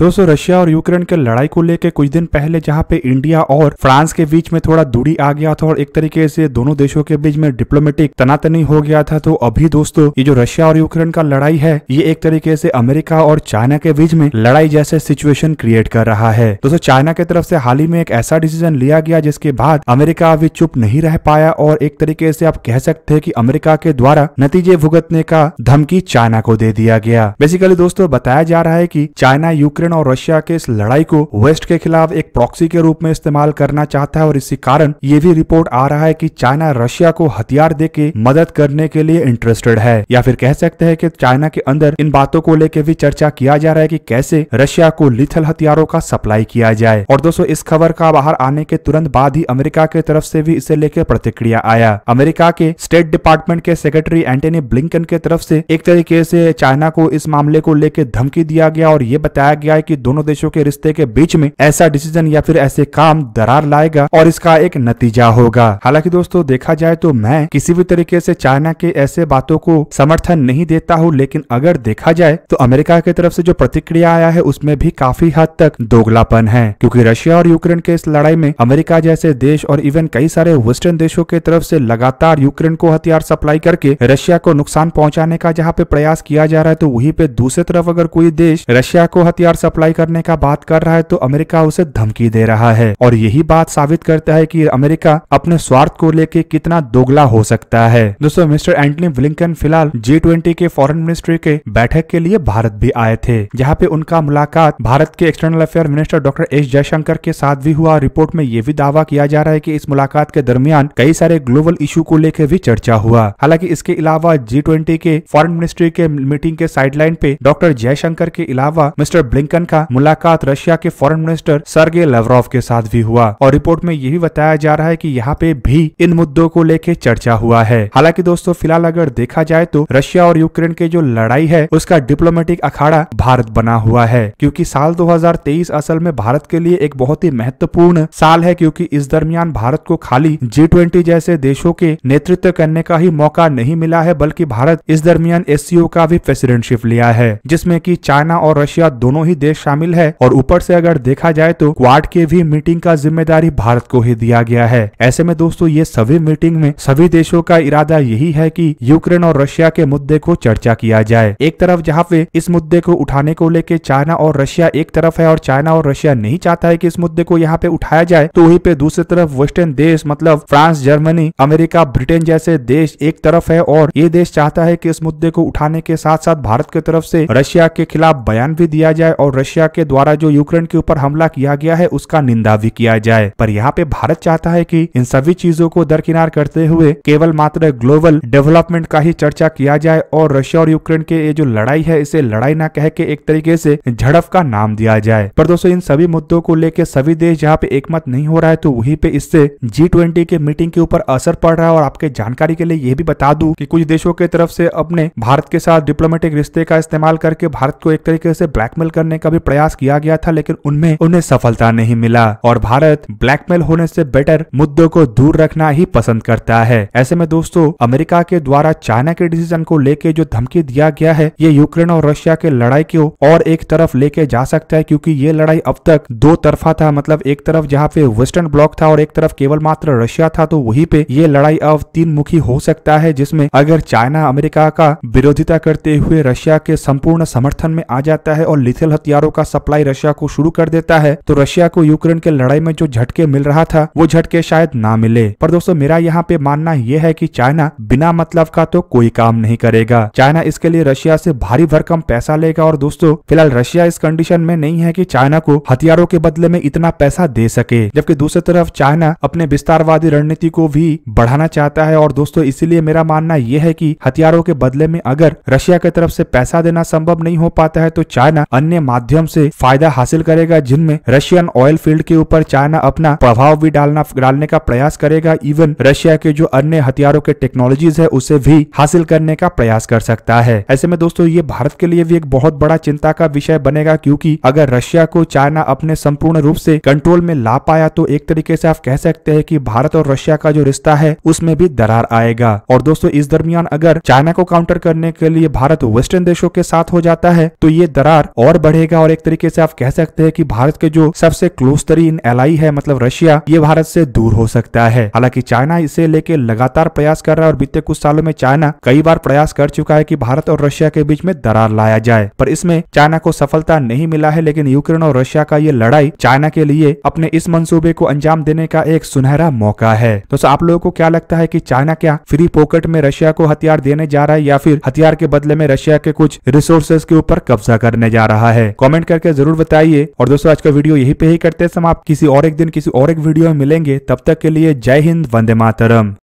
दोस्तों रशिया और यूक्रेन के लड़ाई को लेकर कुछ दिन पहले जहाँ पे इंडिया और फ्रांस के बीच में थोड़ा दूरी आ गया था और एक तरीके से दोनों देशों के बीच में डिप्लोमेटिक तनातनी हो गया था तो अभी दोस्तों ये जो रशिया और यूक्रेन का लड़ाई है ये एक तरीके से अमेरिका और चाइना के बीच में लड़ाई जैसे सिचुएशन क्रिएट कर रहा है दोस्तों चाइना की तरफ से हाल ही में एक ऐसा डिसीजन लिया गया जिसके बाद अमेरिका अभी चुप नहीं रह पाया और एक तरीके से आप कह सकते हैं कि अमेरिका के द्वारा नतीजे भुगतने का धमकी चाइना को दे दिया गया बेसिकली दोस्तों बताया जा रहा है कि चाइना यूक्रेन यूक्रेन और रशिया के इस लड़ाई को वेस्ट के खिलाफ एक प्रॉक्सी के रूप में इस्तेमाल करना चाहता है और इसी कारण ये भी रिपोर्ट आ रहा है की चाइना रशिया को हथियार दे के मदद करने के लिए इंटरेस्टेड है या फिर कह सकते हैं की चाइना के अंदर इन बातों को लेकर भी चर्चा किया जा रहा है की कैसे रशिया को लिथल हथियारों का सप्लाई किया जाए और दोस्तों इस खबर का बाहर आने के तुरंत बाद ही अमेरिका के तरफ से भी इसे लेकर प्रतिक्रिया आया अमेरिका के स्टेट डिपार्टमेंट के सेक्रेटरी एंटनी ब्लिंकन के तरफ से एक तरीके से चाइना को इस मामले को लेकर धमकी दिया गया और ये बताया गया है कि दोनों देशों के रिश्ते के बीच में ऐसा डिसीजन या फिर ऐसे काम दरार लाएगा और इसका एक नतीजा होगा हालांकि दोस्तों देखा जाए तो मैं किसी भी तरीके से चाइना के ऐसे बातों को समर्थन नहीं देता हूँ लेकिन अगर देखा जाए तो अमेरिका की तरफ से जो प्रतिक्रिया आया है उसमें भी काफी हद तक दोगलापन है क्योंकि रशिया और यूक्रेन के इस लड़ाई में अमेरिका जैसे देश और इवन कई सारे वेस्टर्न देशों के तरफ से लगातार यूक्रेन को हथियार सप्लाई करके रशिया को नुकसान पहुंचाने का जहाँ पे प्रयास किया जा रहा है तो वहीं पे दूसरी तरफ अगर कोई देश रशिया को हथियार सप्लाई करने का बात कर रहा है तो अमेरिका उसे धमकी दे रहा है और यही बात साबित करता है कि अमेरिका अपने स्वार्थ को लेकर कितना दोगला हो सकता है दोस्तों मिस्टर एंटनी ब्लिंकन फिलहाल जी ट्वेंटी के फॉरेन मिनिस्ट्री के बैठक के लिए भारत भी आए थे जहाँ पे उनका मुलाकात भारत के external affair minister doctor S Jaishankar के साथ भी हुआ रिपोर्ट में ये भी दावा किया जा रहा है की इस मुलाकात के दरमियान कई सारे ग्लोबल इशू को लेकर भी चर्चा हुआ हालांकि इसके अलावा जी के फॉरन मिनिस्ट्री के मीटिंग के साइडलाइन पे डॉक्टर जयशंकर के अलावा मिस्टर ब्लिंक ब्लिंकन का मुलाकात रशिया के फॉरेन मिनिस्टर सर्गे लवरोव के साथ भी हुआ और रिपोर्ट में यही बताया जा रहा है की यहाँ पे भी इन मुद्दों को लेके चर्चा हुआ है हालांकि दोस्तों फिलहाल अगर देखा जाए तो रशिया और यूक्रेन के जो लड़ाई है उसका डिप्लोमेटिक अखाड़ा भारत बना हुआ है क्यूँकी साल दो असल में भारत के लिए एक बहुत ही महत्वपूर्ण साल है क्यूँकी इस दरमियान भारत को खाली जी जैसे देशों के नेतृत्व करने का ही मौका नहीं मिला है बल्कि भारत इस दरमियान एस का भी प्रेसिडेंटशिप लिया है जिसमे की चाइना और रशिया दोनों ही देश शामिल है और ऊपर से अगर देखा जाए तो क्वाड के भी मीटिंग का जिम्मेदारी भारत को ही दिया गया है ऐसे में दोस्तों ये सभी मीटिंग में सभी देशों का इरादा यही है कि यूक्रेन और रशिया के मुद्दे को चर्चा किया जाए एक तरफ जहाँ पे इस मुद्दे को उठाने को लेके चाइना और रशिया एक तरफ है और चाइना और रशिया नहीं चाहता है की इस मुद्दे को यहाँ पे उठाया जाए तो वही पे दूसरी तरफ वेस्टर्न देश मतलब फ्रांस जर्मनी अमेरिका ब्रिटेन जैसे देश एक तरफ है और ये देश चाहता है की इस मुद्दे को उठाने के साथ साथ भारत की तरफ से रशिया के खिलाफ बयान भी दिया जाए और और रशिया के द्वारा जो यूक्रेन के ऊपर हमला किया गया है उसका निंदा भी किया जाए पर यहाँ पे भारत चाहता है कि इन सभी चीजों को दरकिनार करते हुए केवल मात्र ग्लोबल डेवलपमेंट का ही चर्चा किया जाए और रशिया और यूक्रेन के ये जो लड़ाई है इसे लड़ाई ना कह के एक तरीके से झड़प का नाम दिया जाए पर दोस्तों इन सभी मुद्दों को लेकर सभी देश जहाँ पे एकमत नहीं हो रहा है तो वहीं पे इससे जी ट्वेंटी के मीटिंग के ऊपर असर पड़ रहा है और आपके जानकारी के लिए यह भी बता दूं कि कुछ देशों के तरफ से अपने भारत के साथ डिप्लोमेटिक रिश्ते का इस्तेमाल करके भारत को एक तरीके से ब्लैकमेल करने का भी प्रयास किया गया था लेकिन उनमें उन्हें सफलता नहीं मिला और भारत ब्लैकमेल होने से बेटर मुद्दों को दूर रखना ही पसंद करता है ऐसे में दोस्तों अमेरिका के द्वारा चाइना के डिसीजन को लेके जो धमकी दिया गया है ये यूक्रेन और रशिया के लड़ाई को और एक तरफ लेके जा सकता है क्योंकि ये लड़ाई अब तक दो तरफा था मतलब एक तरफ जहाँ पे वेस्टर्न ब्लॉक था और एक तरफ केवल मात्र रशिया था तो वही पे ये लड़ाई अब तीन मुखी हो सकता है जिसमें अगर चाइना अमेरिका का विरोधिता करते हुए रशिया के संपूर्ण समर्थन में आ जाता है और लिथिल हथियारों का सप्लाई रशिया को शुरू कर देता है तो रशिया को यूक्रेन के लड़ाई में जो झटके मिल रहा था वो झटके शायद ना मिले पर दोस्तों मेरा यहाँ पे मानना यह है की चाइना बिना मतलब का तो कोई काम नहीं करेगा चाइना इसके लिए रशिया से भारी भरकम पैसा लेगा और दोस्तों फिलहाल रशिया इस कंडीशन में नहीं है की चाइना को हथियारों के बदले में इतना पैसा दे सके जबकि दूसरी तरफ चाइना अपने विस्तारवादी रणनीति को भी बढ़ाना चाहता है और दोस्तों इसीलिए मेरा मानना यह है कि हथियारों के बदले में अगर रशिया की तरफ से पैसा देना संभव नहीं हो पाता है तो चाइना अन्य माध्यम से फायदा हासिल करेगा जिनमें रशियन ऑयल फील्ड के ऊपर चाइना अपना प्रभाव भी डालना डालने का प्रयास करेगा इवन रशिया के जो अन्य हथियारों के टेक्नोलॉजीज है उसे भी हासिल करने का प्रयास कर सकता है ऐसे में दोस्तों ये भारत के लिए भी एक बहुत बड़ा चिंता का विषय बनेगा क्योंकि अगर रशिया को चाइना अपने संपूर्ण रूप से कंट्रोल में ला पाया तो एक तरीके से आप कह सकते हैं कि भारत और रशिया का जो रिश्ता है उसमें भी दरार आएगा और दोस्तों इस दरमियान अगर चाइना को काउंटर करने के लिए भारत वेस्टर्न देशों के साथ हो जाता है तो ये दरार और बढ़ेगा रहेगा और एक तरीके से आप कह सकते हैं कि भारत के जो सबसे क्लोज तरीन एलाई है मतलब रशिया ये भारत से दूर हो सकता है हालांकि चाइना इसे लेके लगातार प्रयास कर रहा है और बीते कुछ सालों में चाइना कई बार प्रयास कर चुका है की भारत और रशिया के बीच में दरार लाया जाए पर इसमें चाइना को सफलता नहीं मिला है लेकिन यूक्रेन और रशिया का ये लड़ाई चाइना के लिए अपने इस मंसूबे को अंजाम देने का एक सुनहरा मौका है तो आप लोगों को क्या लगता है की चाइना क्या फ्री पॉकेट में रशिया को हथियार देने जा रहा है या फिर हथियार के बदले में रशिया के कुछ रिसोर्सेज के ऊपर कब्जा करने जा रहा है कॉमेंट करके जरूर बताइए और दोस्तों आज का वीडियो यही पे ही करते हैं समाप्त किसी और एक दिन किसी और एक वीडियो में मिलेंगे तब तक के लिए जय हिंद वंदे मातरम